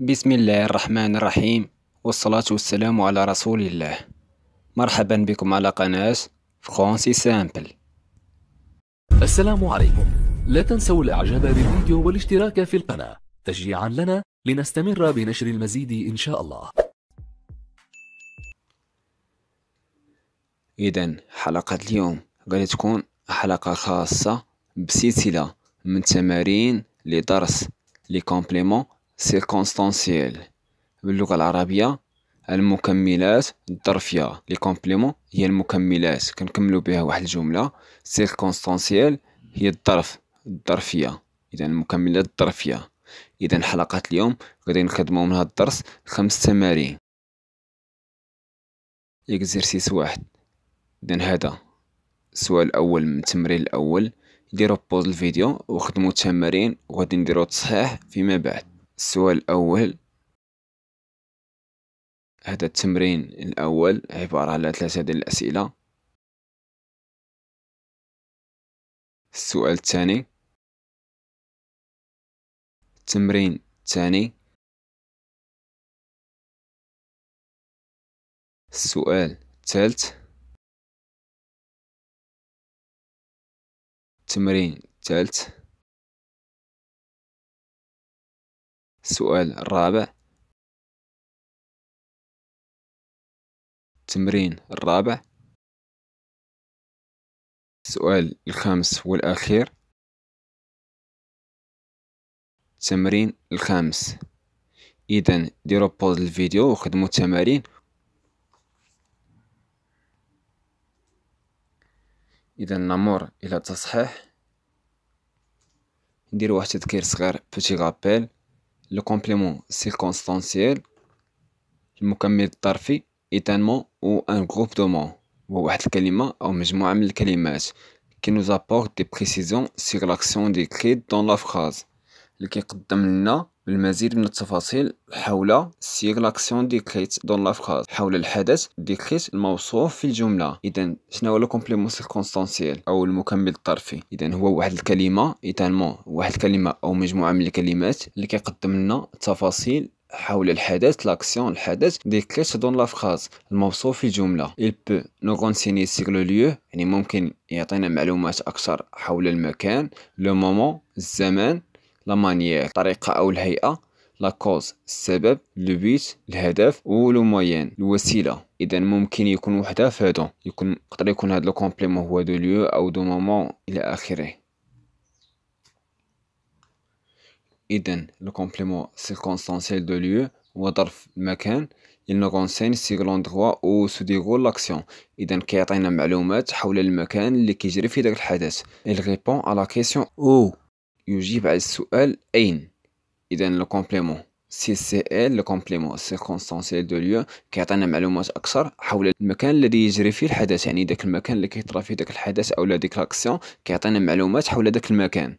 بسم الله الرحمن الرحيم والصلاة والسلام على رسول الله مرحبا بكم على قناة فرانسي سامبل السلام عليكم لا تنسوا الاعجاب بالفيديو والاشتراك في القناة تشجيعا لنا لنستمر بنشر المزيد إن شاء الله إذا حلقة اليوم غادي تكون حلقة خاصة بسلسلة من تمارين لدرس لي كومبليمون سيركونستانسيال باللغة العربية المكملات الظرفية لي كومبليمون هي المكملات كنكملو بها واحد الجملة سيركونستانسيال هي الظرف الظرفية إذا المكملات الظرفية إذا حلقة اليوم غادي نخدمو من هاد الدرس خمس تمارين إكزرسيس واحد إذا هذا السؤال الأول من التمرين الأول ديرو بوز الفيديو وخدموا التمارين وغادي نديرو التصحيح فيما بعد السؤال الأول هذا التمرين الأول عبارة على ثلاثة ديال الأسئلة السؤال الثاني التمرين الثاني السؤال الثالث التمرين الثالث السؤال الرابع التمرين الرابع السؤال الخامس والأخير التمرين الخامس إذا ديروا بوز الفيديو وخدموا التمارين إذا نمر إلى التصحيح ندير واحد التذكير صغير بوتي غابيل Le complément circonstanciel, est un mot ou un groupe de mots ou un الكلمة qui nous apporte des précisions sur l'action décrite dans la phrase. اللي كيقدم لنا المزيد من التفاصيل حول سيغ لاكسيون ديكريت دون لافراز حول الحدث ديكريت الموصوف في الجمله اذا شنو هو لو كومبليمون سيكونستانسيال او المكمل الطرفي اذا هو واحد الكلمه ايتالمون واحد الكلمه او مجموعه من الكلمات اللي كيقدم لنا تفاصيل حول الحدث لاكسيون الحدث ديكريت دون لافراز الموصوف في الجمله إل بو نو غونسيني سيغ لو ليو يعني ممكن يعطينا معلومات اكثر حول المكان لو مومون الزمان لا مانيير الطريقة أو الهيئة لا كوز السبب لو بيت الهدف لو موين الوسيله اذا ممكن يكون وحده فادو يكون يقدر يكون هاد لو كومبليمون هو دو ليو او دو مومون الى اخره اذا لو كومبليمون سيركونستانسيال دو ليو هو ظرف المكان il nous renseigne sur l'endroit où se déroule l'action. إذا كيعطينا معلومات حول المكان اللي كيجري فيه داك الحدث. Il répond à la question où يجيب على السؤال أين إذا لو كومبليمون سي سي ال لو كومبليمون سيركونستانسيال دو ليو كيعطينا معلومات أكثر حول المكان الذي يجري فيه الحدث يعني داك المكان اللي كيطرا فيه داك الحدث أو ديك لاكسيون كيعطينا معلومات حول داك المكان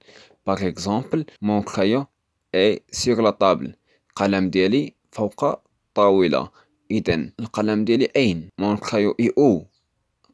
باغ إكزومبل مون كرايو اي سيغ لا طابل القلم ديالي فوق الطاولة إذا القلم ديالي أين مون كرايو إي أو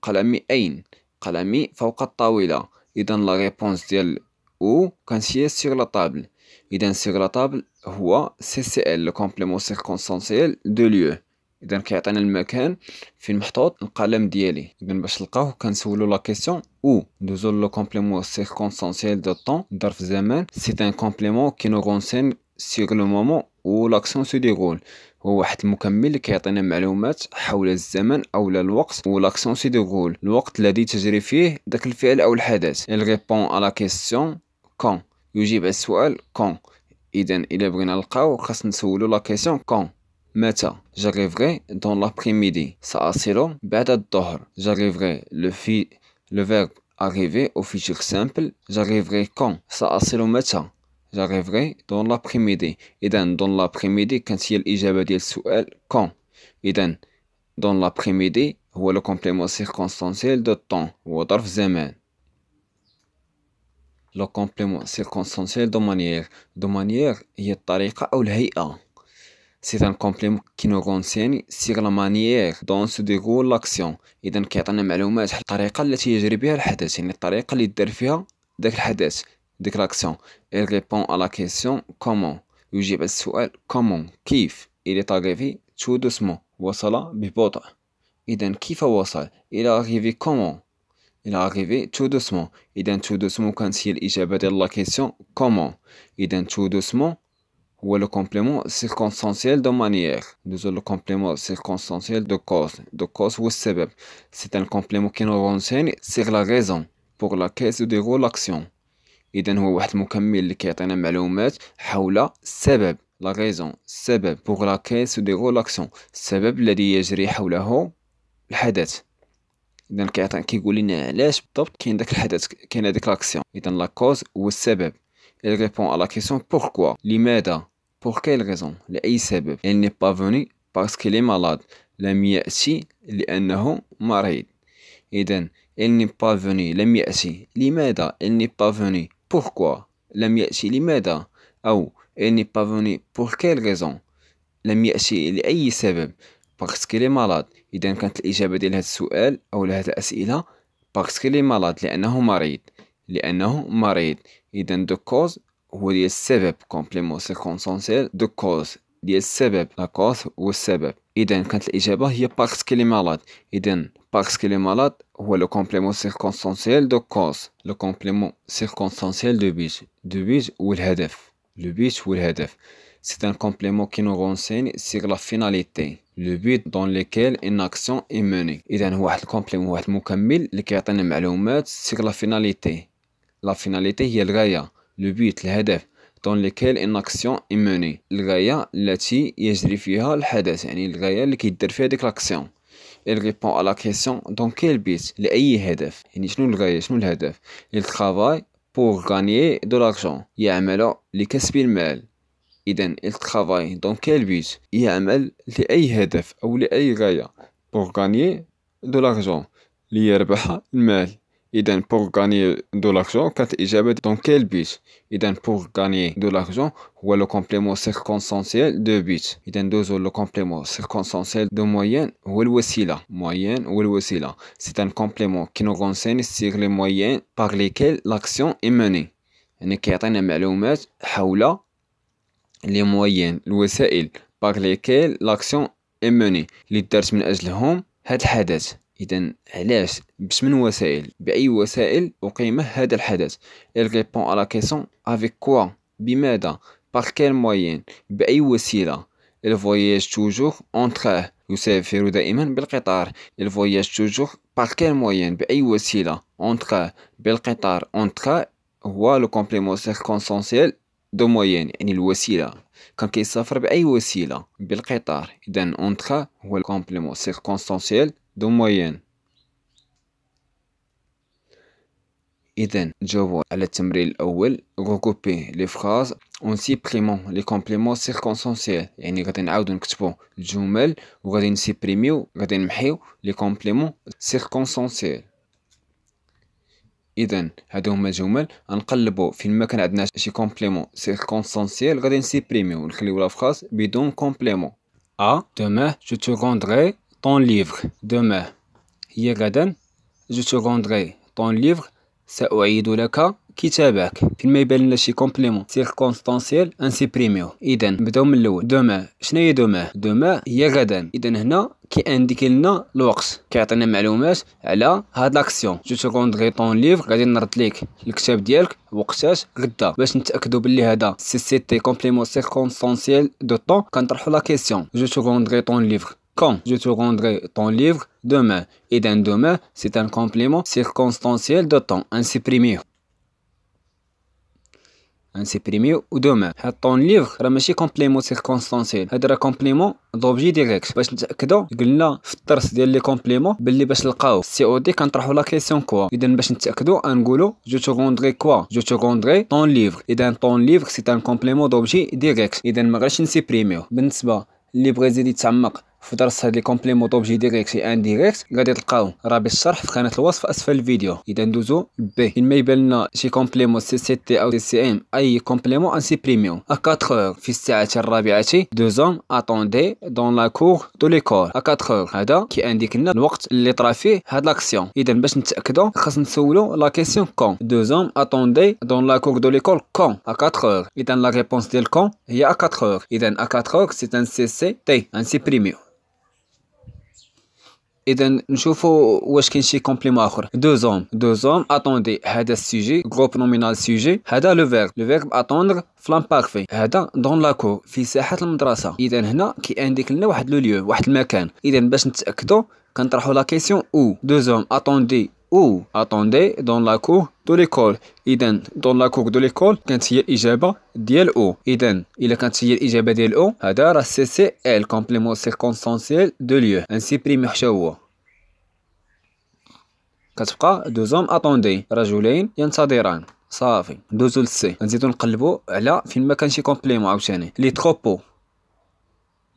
قلمي أين قلمي فوق الطاولة إذا لا ريبونس ديال أو كانسيير سيغ طابل إذا سيغ طابل هو سي سي ال لو كومبليمون سيركونسونسييل دو ليو إذا كيعطينا المكان فين محطوط القلم ديالي إذا باش نلقاه كنسولو لا كيسيون أو ندوزو لو كومبليمون سيركونسونسييل دو طون ظرف زمان سي ان كومبليمون كي نو غونسين سيغ لو مومون أو لاكسيون سو ديغول هو واحد المكمل اللي كيعطينا معلومات حول الزمن او الوقت و لاكسيون سي ديغول الوقت الذي تجري فيه داك الفعل او الحدث il répond à la quand je j'ai sur elle quand et il y a un autre cas où je vais la question quand maintenant j'arriverai dans l'après-midi ça assez long bête à j'arriverai le verbe arriver au futur simple j'arriverai quand ça assez long maintenant j'arriverai dans l'après-midi et dans l'après-midi quand il y a le souhait. quand et dans l'après-midi où le complément circonstanciel de temps ou de l'autre لو كومبليمون سيركونستانسيال دو مانيير دو مانيير هي الطريقة أو الهيئة سي ان كومبليمون كي نو ثاني سيغ لا مانيير دون سو ديغول لاكسيون إذا كيعطينا معلومات الطريقة التي يجري بها الحدث يعني الطريقة اللي دار فيها داك الحدث ديك لاكسيون إل غيبون ا la كومون يجيب على السؤال كومون كيف الي est تو دوسمون وصل ببطء إذا كيف وصل الى est كومون il est arrivé tout doucement. d'un tout doucement quand il a la question comment. d'un tout doucement ou le complément circonstanciel de manière. Nous avons le complément circonstanciel de cause. De cause ou C'est un complément qui nous renseigne sur la raison pour laquelle se déroule l'action. هو واحد المكمل اللي كيعطينا معلومات حول السبب raison pour laquelle se déroule l'action السبب الذي يجري حوله الحدث اذا كيعطي كيقول لنا علاش بالضبط كاين داك الحدث كاين هذيك لاكسيون اذا لا كوز هو السبب il répond à la question pourquoi لماذا pour quelle raison لاي سبب elle n'est pas venue parce qu'elle est malade لم ياتي لانه مريض اذا elle n'est pas venue لم ياتي لماذا elle n'est pas venue pourquoi لم ياتي لماذا او elle n'est pas venue pour quelle raison لم ياتي لاي سبب باسكو لي مالاد اذا كانت الاجابه ديال هذا السؤال او لهذه الاسئله باسكو لي مالاد لانه مريض لانه مريض اذا دو كوز هو ديال السبب كومبليمون كونسونسيل دو كوز ديال السبب لا كوز هو السبب اذا كانت الاجابه هي باسكو لي مالاد اذا باسكو لي مالاد هو لو كومبليمون كونسونسيل دو كوز لو كومبليمون كونسونسيل دو بيج دو بيج هو الهدف لو بيج هو الهدف C'est un complément qui nous renseigne sur la finalité, le but dans lequel une action est menée. Et un autre complément, un complément qui nous renseigne sur la finalité. La finalité est le le but, le but dans lequel une action est menée. Le la l'ati, est fiha le hadaf, yani le qui interfère avec l'action. Il répond à la question dans quel but, le est hadaf, yani il le le but Il travaille pour gagner de l'argent. Il travaille pour gagner de l'argent. Il travaille dans quel but Il y a un mal, ou Pour gagner de l'argent. Il y a un mal. Pour gagner de l'argent, il y a un dans quel but Pour gagner de l'argent, il y a un complément circonstanciel de but. Il deux a un complément circonstanciel de moyen, il moyenne ou un moyen. C'est un complément qui nous renseigne sur les moyens par lesquels l'action est menée. a un mal لي موين الوسائل باغ ليكيل لاكسيون اي موني لي دارت من اجلهم هاد الحدث اذا علاش باش من وسائل باي وسائل اقيم هذا الحدث ال ريبون ا كيسون افيك كوا بماذا باغ كيل موايان باي وسيله ال الفوياج توجور اون يسافر دائما بالقطار ال الفوياج توجور باغ كيل موايان باي وسيله اون بالقطار اون هو لو كومبليمون سيركونسونسيال دو موين يعني الوسيلة كان كيسافر بأي وسيلة بالقطار إذا أونتخا هو الكومبليمون سيركونستانسيال دو موين إذا جاوبوا على التمرين الأول غوكوبي لي فراز اون سيبريمون لي كومبليمون سيركونسونسيال يعني غادي نعاودو نكتبو الجمل وغادي نسيبريميو غادي نمحيو لي كومبليمون سيركونسونسيال اذا هادو هما الجمل غنقلبو فين ما كان عندنا شي كومبليمون كونسونسييل غادي نسيبريميو ونخليو لا فراس بدون كومبليمون ا دوما جو تو روندري طون ليفغ دوما هي غدا جو تو روندري طون ليفغ ساعيد لك كتابك فين ما يبان لنا شي كومبليمون سيركونستانسيال انسيبريميو اذا نبداو من الاول دوما شنو هي دوما دوما هي غدا اذا هنا انديكي لنا الوقت كيعطينا معلومات على هاد لاكسيون جو سكوند غي طون ليفر غادي نرد ليك الكتاب ديالك وقتاش غدا باش نتاكدوا باللي هذا سي سي تي كومبليمون سيركونستانسيال دو طون كنطرحوا لا كيسيون جو سكوند غي طون ليفر quand je te rendrai ton livre demain. Et d'un demain, c'est un complément circonstanciel de temps, سيبريميو ان دو ميم حيت طون ليفغ راه ماشي كومبليمون سيركونستانسيل هاد راه كومبليمون دوبجي ديريكت باش نتاكدو قلنا في الدرس ديال لي كومبليمون باللي باش نلقاو السي او دي كنطرحو لا كيسيون كوا اذا باش نتاكدو غنقولوا جو تو غوندغي كوا جو تو غوندغي طون ليفغ اذا طون ليفغ سي ان كومبليمون دوبجي ديريكت اذا ما غاديش نسيبريميو بالنسبه لي بغى يزيد يتعمق في درس هاد لي كومبليمون دوبجي ديريكت ديريكت غادي تلقاو رابط الشرح في خانه الوصف اسفل الفيديو اذا ندوزو بي ما يبان لنا شي كومبليمون سي سي تي او سي ام اي كومبليمون انسيبريميو ا 4 في الساعه الرابعه دو زون اتوندي دون لا كور دو ليكول ا 4 هذا انديك لنا الوقت اللي طرا فيه هاد لاكسيون اذا باش نتاكدو خاص نسولو لا كيسيون كون دو زون اتوندي دون لا كور دو ليكول كون ا 4 اذا لا ريبونس ديال كون هي ا 4 اذا ا 4 سي ان سي سي تي انسيبريميو اذا نشوفوا واش كاين شي كومبليمون اخر دو زوم دو زوم اتوندي هذا السوجي غروب نومينال سوجي هذا لو فيرب لو فيرب اتوندر فلام بارفي هذا دون لاكور في ساحه المدرسه اذا هنا كيانديك لنا واحد لو ليو واحد المكان اذا باش نتاكدوا كنطرحوا لا كيسيون او دو زوم اتوندي ou attendez dans la cour de l'école. Iden dans la cour de l'école, quand il y a Iden, il a quand il y a DLO, O. a y et le complément circonstanciel de lieu. Ainsi, prime Quatre fois deux hommes attendaient. Rajoulain, Yan Sadiran. Safi, deux ou Ainsi, ton kalbo, là, film il Les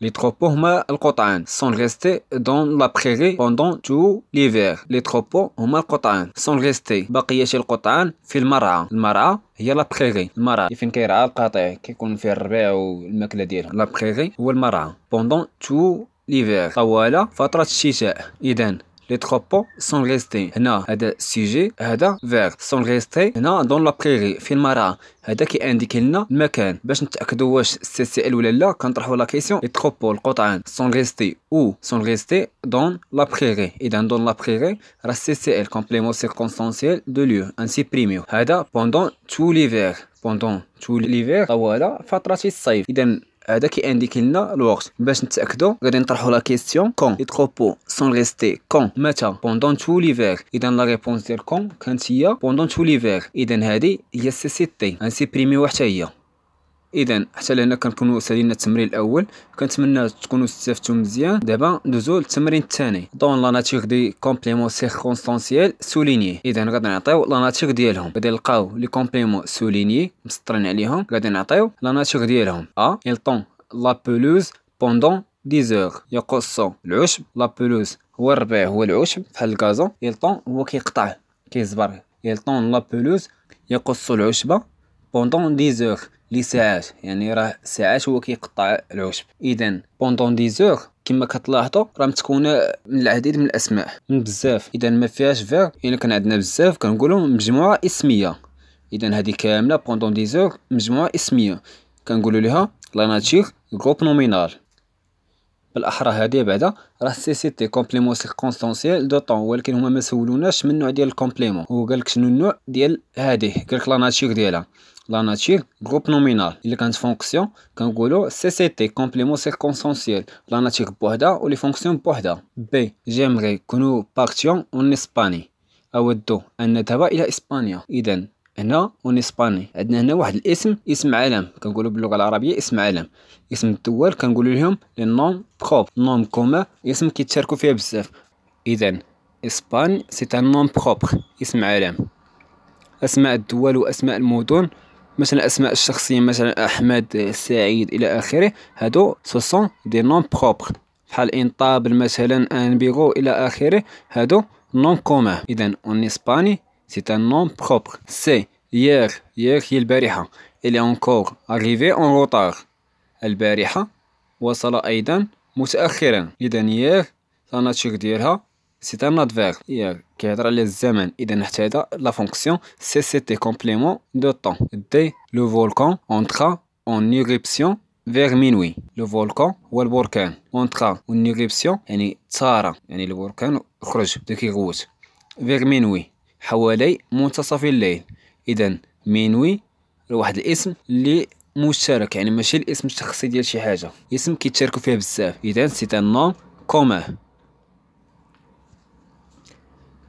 Les troupeaux huma القطعان sont restés dans la prairie pendant tout l'hiver. Les troupeaux هما القطعان sont restés بقية شي القطعان في المرعى. المرعى هي لا بريغي المرعى فين كيرعى القاطع كيكون فيه الربيع والماكلة ديالها. لا بريغي هو المرعى. pendant tout l'hiver طوال فترة الشتاء. إذا Les troupeaux sont restés هنا هذا السيجي هذا فيغ sont restés هنا la prairie, بريري في المرعى هذا كيانديكي لنا المكان باش نتاكدوا واش سي سي ال ولا لا كنطرحوا لا كيسيون لي تروبو القطعان سون ريستي او سون ريستي دون لا بريري اذا دون لا بريري راه سي سي ال كومبليمون دو بريميو هذا بوندون تو بوندون تو فتره الصيف اذا هذا كيانديكي لنا الوقت باش نتاكدوا غادي نطرحوا لا كيسيون كون لي تروبو سون ريستي كون متى بوندون تو ليفير اذا لا ريبونس ديال كون كانت هي بوندون تو ليفير اذا هذه هي سي سي تي غنسيبريميوها حتى هي اذا حتى لهنا كنكونوا سالينا التمرين الاول كنتمنى تكونوا استفدتوا مزيان دابا ندوزو للتمرين الثاني دون لا ناتيغ دي كومبليمون سيركونستانسييل سوليني اذا غادي نعطيو لا ناتيغ ديالهم غادي نلقاو لي كومبليمون سوليني مسطرين عليهم غادي نعطيو لا ناتيغ ديالهم ا il طون لا بلوز بوندون 10 اور يقص العشب لا بلوز هو الربيع هو العشب بحال الكازون ايل طون هو كيقطع كيزبر ايل طون لا بلوز يقص العشبه بوندون 10 لساعات يعني راه ساعات هو كيقطع العشب اذا بوندون ديزور كما كتلاحظوا راه متكونه من العديد من الاسماء من بزاف اذا ما فيهاش فير يعني الا كان عندنا بزاف كنقولوا مجموعه اسميه اذا هذه كامله بوندون ديزور مجموعه اسميه كنقولوا لها لا ناتشير جروب نومينال بالاحرى هذه بعدا راه سي سي تي كومبليمون سيركونستانسيال دو طون ولكن هما ما سولوناش من النوع ديال الكومبليمون هو قالك شنو النوع ديال هذه قالك لا ناتشير ديالها لا ناتشير جروب نومينال الا كانت فونكسيون كنقولو سي سي تي كومبليمون سيركونسونسييل لا ناتشير بوحدها ولي فونكسيون بوحدها بي جيمري كونو بارتيون اون اسباني اودو ان نذهب الى اسبانيا اذا هنا اون اسباني عندنا هنا واحد الاسم اسم علم كنقولو باللغه العربيه اسم علم اسم الدول كنقولو لهم لي نوم بروب نوم كوما اسم كيتشاركو فيه بزاف اذا اسبان سي ان نوم بروبر اسم علم اسماء الدول واسماء المدن مثلا اسماء الشخصيه مثلا احمد سعيد الى اخره هادو سو دي نون بروبر بحال انطابل مثلا انبيغو الى اخره هادو نون كومان اذا اون اسباني سي ان نون بروبر سي يير يير هي البارحه الي اونكور اريفي اون روتار البارحه وصل ايضا متاخرا اذا يير الناتشير ديالها سي ان ادفير كيهضر على الزمن اذا حتى هذا لا فونكسيون سي سي تي كومبليمون دو طون دي لو فولكان اونترا اون ايغيبسيون فيغ مينوي لو فولكان هو البركان اونترا اون ايغيبسيون يعني تارا يعني البركان خرج بدا كيغوت فيغ مينوي حوالي منتصف الليل اذا مينوي واحد الاسم اللي مشترك يعني ماشي الاسم الشخصي ديال شي حاجه اسم كيتشاركوا فيه بزاف اذا سي ان نون كومان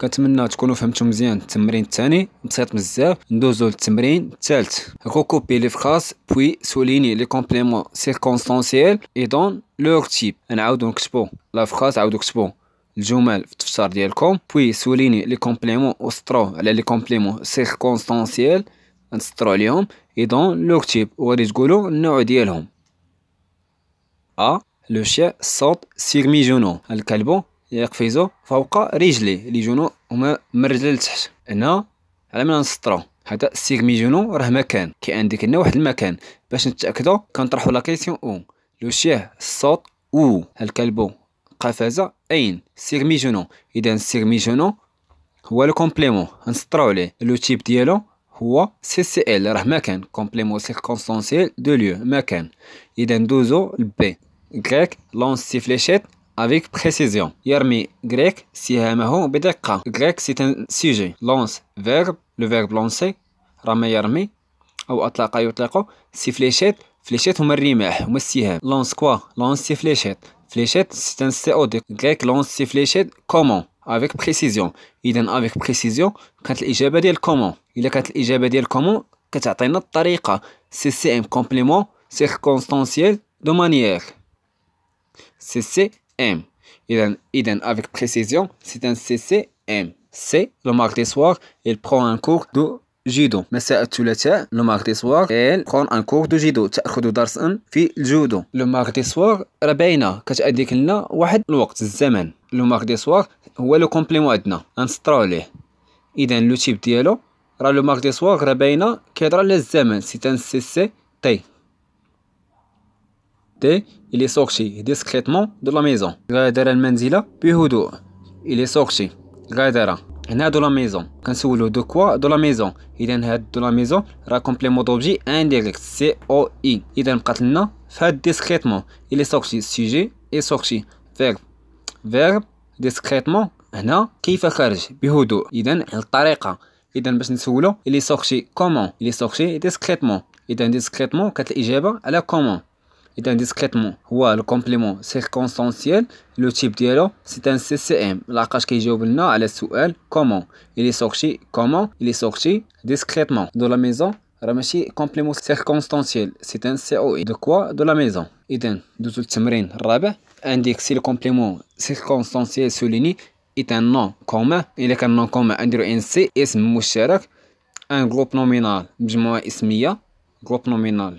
كنتمنى تكونوا فهمتوا مزيان التمرين الثاني بسيط بزاف ندوزو للتمرين الثالث ريكوبي لي فراس بوي سوليني لي كومبليمون سيركونستانسييل اي دون لور تيب نعاودو نكتبو لا فراس عاودو كتبو الجمل في التفسير ديالكم بوي سوليني لي كومبليمون وسطرو على لي كومبليمون سيركونستانسييل نسطرو عليهم اي دون لور تيب وغادي تقولو النوع ديالهم ا لو شي صوت سيغمي جونو الكلبو يقفز فوق رجلي لي جونو هما من رجلي لتحت هنا على ما نسطرو هذا سيغمي جونو راه مكان كي عندك هنا واحد المكان باش نتاكدو كنطرحو لا كيسيون او لو شيه الصوت او الكلب قفز اين سيغمي جونو اذا سيغمي جونو هو لو كومبليمون نسطرو عليه لو تيب ديالو هو سي سي ال راه مكان كومبليمون سيركونستانسييل دو ليو مكان اذا ندوزو لبي غريك لونس سي فليشيت avec précision. Yermi, grec, si Grec, c'est un sujet. Lance, verbe, le verbe lancer. Rame yermi, ou atlaka Si fléchette, fléchette ou marimeh, ou Lance quoi Lance si fléchette. Fléchette, c'est un COD. de grec. Lance si fléchette, comment Avec précision. Iden avec précision, quand l'ijabe dit comment. Il a quand l'ijabe dit comment, quand tu atteins notre C'est un complément, circonstanciel, de manière. CC, M. Iden avec précision, c'est un CCM. C, le mardi soir, il prend un cours de judo. Mais c'est le mardi soir, il prend un cours de judo. judo. Le mardi soir, y a un de temps. le mardi soir, c'est le complément de un Il le type de le mardi soir, temps. c'est un CCT. Il est sorti discrètement de la maison. Il est sorti. غادر. de la maison. كنسولو de quoi de la maison. de la maison indirect C O I. discrètement. Il est sorti sujet et sorti verb. verb discrètement هنا كيف خرج بهدوء. est الطريقة باش نسولو sorti Il Il est sorti discrètement. discrètement et discrètement, Ou le complément circonstanciel, le type dialogue, c'est un CCM. La cache que joue le nom à la elle. comment il est sorti, comment il est sorti discrètement de la maison. Ramachi, complément circonstanciel, c'est un COI. De quoi De la maison. Et est de tout le indique si le complément circonstanciel souligné est un nom commun. Il est un nom commun, un un C, un groupe nominal, un groupe nominal,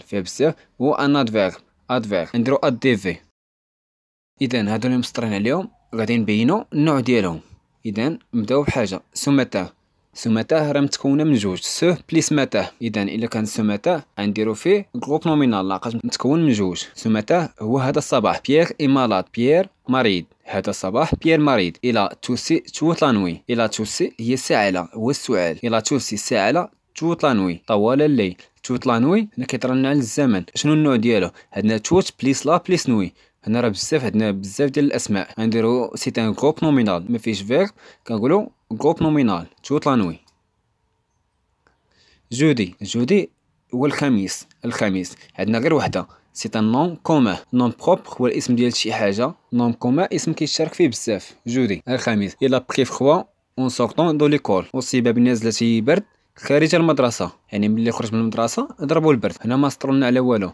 ou un adverbe. ادفيرب نديرو اد دي في اذا هادو اللي مسطرين عليهم غادي نبينو النوع ديالهم اذا نبداو بحاجه سمته سمته راه متكونه من جوج سو بليس مته اذا الا كان سمته غنديرو فيه جروب نومينال لاقاش متكون من جوج سمته هو هذا الصباح بيير اي مالاد بيير مريض هذا الصباح بيير مريض الى توسي توت لا نوي الى توسي هي ساعله هو السؤال الى توسي ساعله توت لا نوي طوال الليل توت لا نوي هنا كيطرى على الزمن شنو النوع ديالو عندنا توت بليس لا بليس نوي هنا راه بزاف عندنا بزاف ديال الاسماء غنديرو سيت ان جروب نومينال ما فيهش فيرب كنقولو جروب نومينال توت لا نوي جودي جودي هو الخميس الخميس عندنا غير وحده سيت ان نون كوما نون بروبر هو الاسم ديال شي حاجه نون كوما اسم كيشارك فيه بزاف جودي الخميس الا بخي فخوا اون سورتون دو ليكول والسباب نازله برد خارج المدرسة يعني ملي خرج من المدرسة ضربوا البرد هنا ما سطرولنا على والو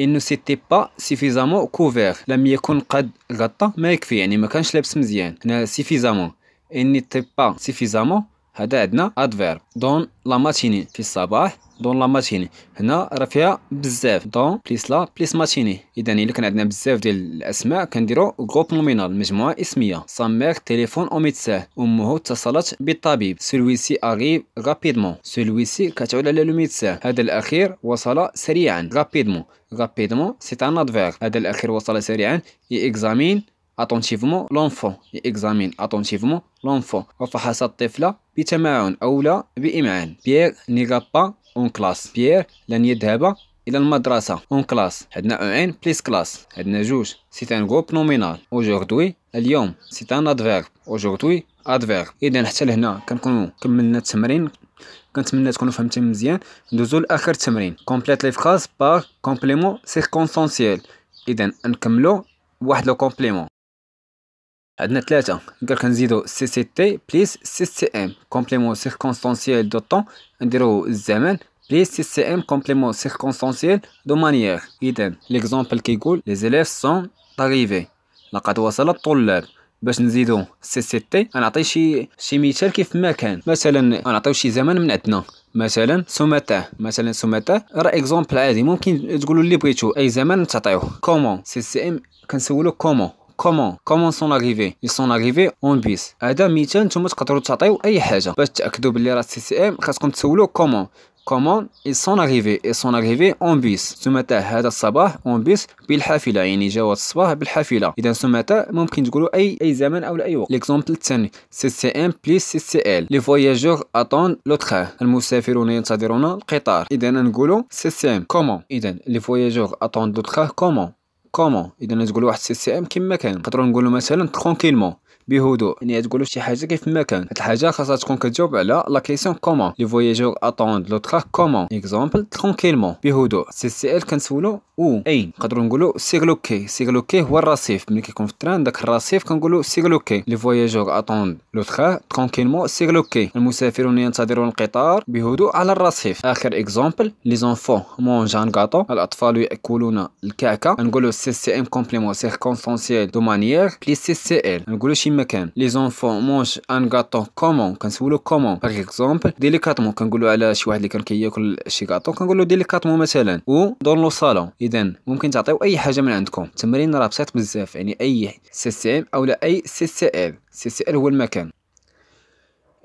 انو سيتي با سيفيزامون كوفير لم يكن قد غطى ما يكفي يعني ما كانش لابس مزيان هنا سيفيزامون اني تي با سيفيزامون هذا عندنا ادفيرب دون لا ماتيني في الصباح دون لا ماتيني هنا راه فيها بزاف دون بليس لا بليس ماتيني اذا الا كان عندنا بزاف ديال الاسماء كنديرو غوب نومينال مجموعه اسميه سامير تليفون او ميتساه امه اتصلت بالطبيب سلويسي اغيب رابيدمون سلويسي كتعود على لو ميتساه هذا الاخير وصل سريعا رابيدمون رابيدمون سي ان ادفيرب هذا الاخير وصل سريعا اي اكزامين اتونتيفمون لونفون يكزامين اتونتيفمون لونفون وفحص الطفل بتمعن او لا بامعان بيير نيغا با اون كلاس بيير لن يذهب الى المدرسه اون كلاس عندنا او ان بليس كلاس عندنا جوج سي ان غروب نومينال اوجوردوي اليوم سي ان ادفيرب اوجوردوي ادفيرب اذا حتى لهنا كنكونوا كملنا التمرين كنتمنى تكونوا فهمتي مزيان ندوزو لاخر تمرين كومبليت لي فخاز بار كومبليمون سيركونسونسييل اذا نكملو واحد لو كومبليمون عندنا ثلاثة قال كنزيدو سي سي تي بليس سي سي ام كومبليمون سيركونستانسييل دو طون نديرو الزمان بليس سي سي ام كومبليمون سيركونستانسييل دو مانيير إذا ليكزومبل كيقول لي زيليف سون طاريفي لقد وصل الطلاب باش نزيدو سي سي تي غنعطي شي شي مثال كيف ما كان مثلا غنعطيو شي زمان من عندنا مثلا سوماتا مثلا سوماتا راه اكزومبل عادي ممكن تقولوا اللي بغيتو اي زمان تعطيوه كومون سي سي ام كنسولو كومون كومون كومون سون اريفي لي سون اريفي اون بيس هذا مثال نتوما تقدروا تعطيو اي حاجه باش تاكدوا بلي راه سي سي ام خاصكم تسولو كومون كومون اي سون اريفي اي سون اريفي اون بيس سمتا هذا الصباح اون بيس بالحافله يعني جاوا الصباح بالحافله اذا سمتا ممكن تقولوا اي اي زمن او اي وقت ليكزومبل الثاني سي سي ام بليس سي سي ال لي فواياجور اتون لو المسافرون ينتظرون القطار اذا نقولوا سي سي ام كومون اذا لي فواياجور اتون لو كومون كومون اذا نقول واحد سي سي ام كما كان نقدروا نقولوا مثلا ترونكيلمون بهدوء يعني تقول شي حاجه كيف ما كان هاد الحاجه خاصها تكون كتجاوب على لا كيسيون كومون لي فواياجور اتوند لوتر كومون اكزومبل ترونكيلمون بهدوء سي سي ال كنسولو او اين نقدروا نقولوا سيغلوكي سيغلوكي هو الرصيف ملي كيكون في التران داك الرصيف كنقولوا سيغلوكي لي فواياجور اتوند لوتر ترونكيلمون سيغلوكي المسافرون ينتظرون القطار بهدوء على الرصيف اخر اكزومبل لي زونفون مونجان غاتو الاطفال ياكلون الكعكه نقولوا سي سي ام كومبليمون سيركونستانسييل دو مانيير بلي سي سي ال نقولوا شي مكان لي زونفون مونج ان غاتو كومون كنسولو كومون باغ اكزومبل ديليكاتمون كنقولو على شي واحد اللي كان كياكل شي غاتو كنقولو ديليكاتمون مثلا و دون لو صالون اذا ممكن تعطيو اي حاجه من عندكم التمرين راه بسيط بزاف يعني اي سي سي ام اولا اي سي سي ال سي سي ال هو المكان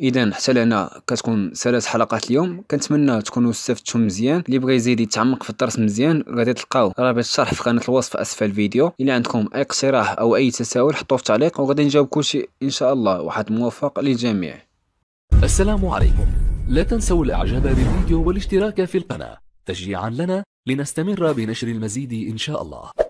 اذا حتى لهنا كتكون ثلاث حلقات اليوم كنتمنى تكونوا استفدتوا مزيان اللي بغى يزيد يتعمق في الدرس مزيان غادي تلقاو رابط الشرح في قناه الوصف اسفل الفيديو الى عندكم اي اقتراح او اي تساؤل حطوه في التعليق وغادي نجاوب كلشي ان شاء الله واحد موفق للجميع السلام عليكم لا تنسوا الاعجاب بالفيديو والاشتراك في القناه تشجيعا لنا لنستمر بنشر المزيد ان شاء الله